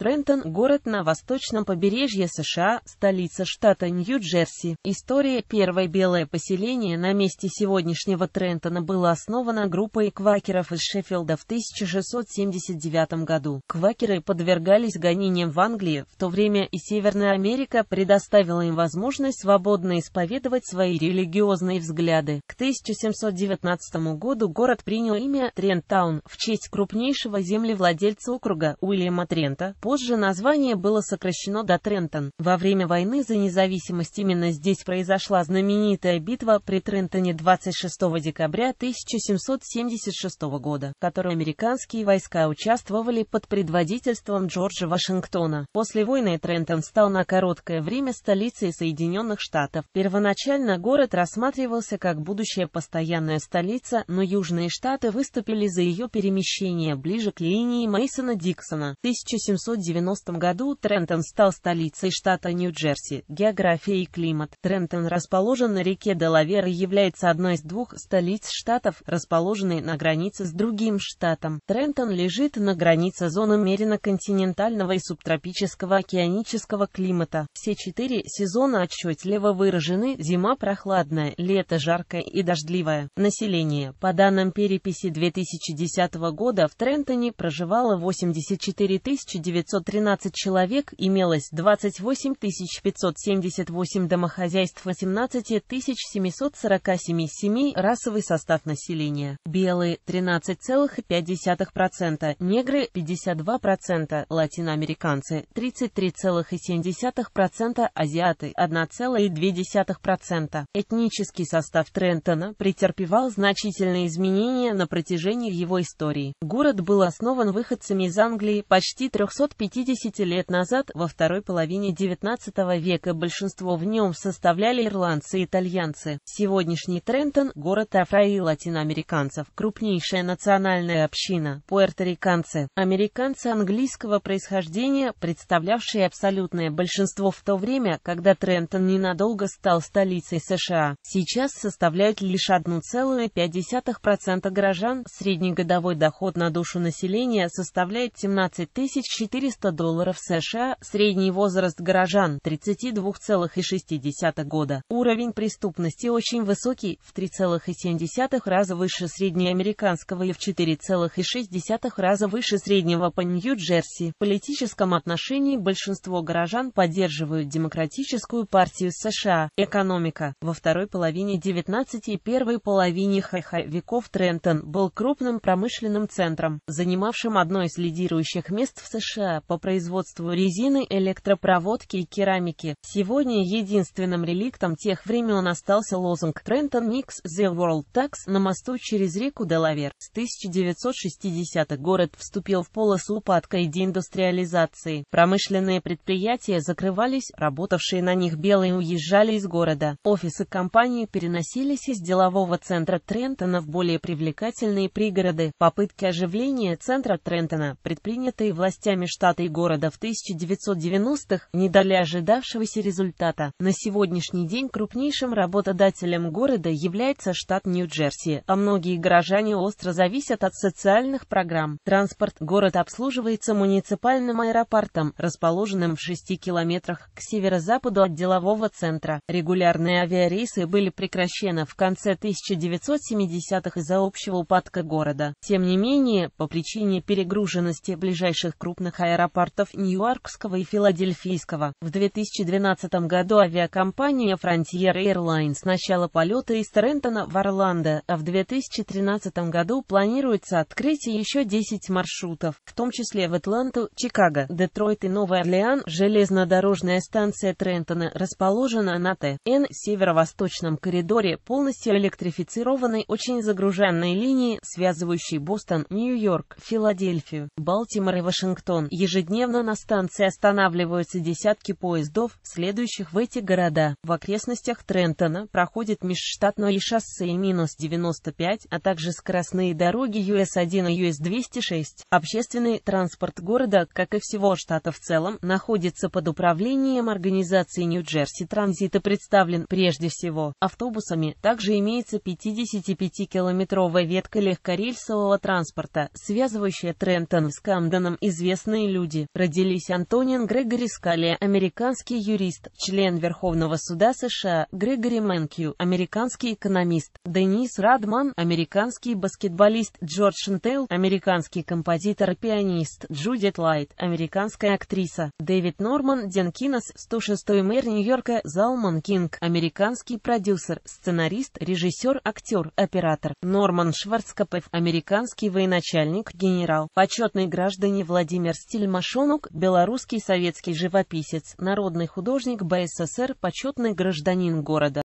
Трентон – город на восточном побережье США, столица штата Нью-Джерси. История первое белое поселение на месте сегодняшнего Трентона было основано группой квакеров из Шеффилда в 1679 году. Квакеры подвергались гонениям в Англии, в то время и Северная Америка предоставила им возможность свободно исповедовать свои религиозные взгляды. К 1719 году город принял имя Трентаун в честь крупнейшего землевладельца округа Уильяма Трента. Позже название было сокращено до Трентон. Во время войны за независимость именно здесь произошла знаменитая битва при Трентоне 26 декабря 1776 года, в которой американские войска участвовали под предводительством Джорджа Вашингтона. После войны Трентон стал на короткое время столицей Соединенных Штатов. Первоначально город рассматривался как будущая постоянная столица, но Южные Штаты выступили за ее перемещение ближе к линии Мейсона Диксона 1700 1990 году Трентон стал столицей штата Нью-Джерси. География и климат. Трентон расположен на реке Делавер и является одной из двух столиц штатов, расположенной на границе с другим штатом. Трентон лежит на границе зон умеренно континентального и субтропического океанического климата. Все четыре сезона отчетливо выражены, зима прохладная, лето жаркое и дождливое. Население. По данным переписи 2010 года в Трентоне проживало 84 900 513 человек имелось 28 578 домохозяйств 18 747 семей, расовый состав населения. Белые – 13,5%, негры – 52%, латиноамериканцы – 33,7%, азиаты – 1,2%. Этнический состав Трентона претерпевал значительные изменения на протяжении его истории. Город был основан выходцами из Англии почти 300 50 лет назад, во второй половине XIX века большинство в нем составляли ирландцы и итальянцы. Сегодняшний Трентон – город афро- латиноамериканцев, крупнейшая национальная община, пуэрториканцы, американцы английского происхождения, представлявшие абсолютное большинство в то время, когда Трентон ненадолго стал столицей США, сейчас составляют лишь 1,5% горожан, среднегодовой доход на душу населения составляет 17 400 400 долларов США, средний возраст горожан 32,6 года. Уровень преступности очень высокий, в 3,7 раза выше среднеамериканского и в 4,6 раза выше среднего по Нью-Джерси. В политическом отношении большинство горожан поддерживают демократическую партию США. Экономика. Во второй половине 19 и первой половине ХХ веков Трентон был крупным промышленным центром, занимавшим одно из лидирующих мест в США по производству резины, электропроводки и керамики. Сегодня единственным реликтом тех времен остался лозунг Трентон Никс The World Tax на мосту через реку Делавер. С 1960-х город вступил в полосу упадка и деиндустриализации. Промышленные предприятия закрывались, работавшие на них белые уезжали из города. Офисы компании переносились из делового центра Трентона в более привлекательные пригороды. Попытки оживления центра Трентона, предпринятые властями штата, штаты города в 1990-х, не дали ожидавшегося результата. На сегодняшний день крупнейшим работодателем города является штат Нью-Джерси, а многие горожане остро зависят от социальных программ. Транспорт город обслуживается муниципальным аэропортом, расположенным в 6 километрах к северо-западу от делового центра. Регулярные авиарейсы были прекращены в конце 1970-х из-за общего упадка города. Тем не менее, по причине перегруженности ближайших крупных аэропортов, аэропортов Нью-Йоркского и Филадельфийского. В 2012 году авиакомпания Frontier Airlines начала полеты из Трентона в Орландо, а в 2013 году планируется открытие еще 10 маршрутов, в том числе в Атланту, Чикаго, Детройт и Новый Орлеан. Железнодорожная станция Трентона расположена на Т.Н. северо-восточном коридоре полностью электрифицированной очень загруженной линии, связывающей Бостон, Нью-Йорк, Филадельфию, Балтимор и Вашингтон. Ежедневно на станции останавливаются десятки поездов, следующих в эти города. В окрестностях Трентона проходит межштатное шоссе минус-95, а также скоростные дороги US-1 и US-206. Общественный транспорт города, как и всего штата в целом, находится под управлением организации Нью-Джерси Транзит и представлен прежде всего автобусами. Также имеется 55-километровая ветка легкорельсового транспорта, связывающая Трентон с Камденом, известной люди. Родились Антонин Грегори Скалли, американский юрист, член Верховного суда США, Грегори Мэнкью, американский экономист, Денис Радман, американский баскетболист, Джордж Шентейл, американский композитор пианист, Джудит Лайт, американская актриса, Дэвид Норман Денкинос, 106-й мэр Нью-Йорка, Залман Кинг, американский продюсер, сценарист, режиссер, актер, оператор, Норман Шварцкопф, американский военачальник, генерал, почетный граждане Владимир Стиль, Машонок, белорусский советский живописец, народный художник БССР, почетный гражданин города.